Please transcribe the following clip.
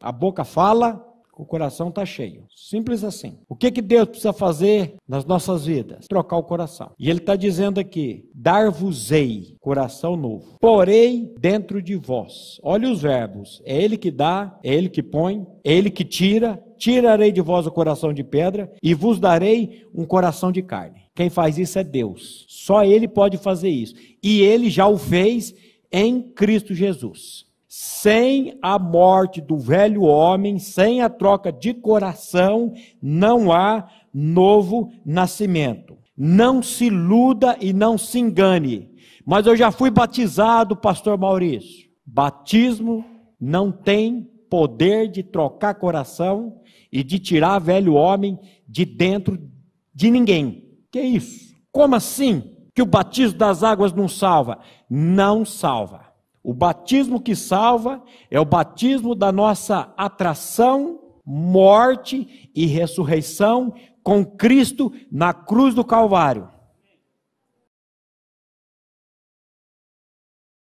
A boca fala, o coração está cheio. Simples assim. O que, que Deus precisa fazer nas nossas vidas? Trocar o coração. E Ele está dizendo aqui: dar-vos-ei coração novo. Porei dentro de vós. Olha os verbos. É Ele que dá, é Ele que põe, é Ele que tira. Tirarei de vós o coração de pedra e vos darei um coração de carne. Quem faz isso é Deus. Só Ele pode fazer isso. E Ele já o fez em Cristo Jesus. Sem a morte do velho homem, sem a troca de coração, não há novo nascimento. Não se iluda e não se engane. Mas eu já fui batizado, pastor Maurício. Batismo não tem poder de trocar coração e de tirar velho homem de dentro de ninguém. Que isso? Como assim que o batismo das águas não salva? Não salva. O batismo que salva é o batismo da nossa atração, morte e ressurreição com Cristo na cruz do Calvário.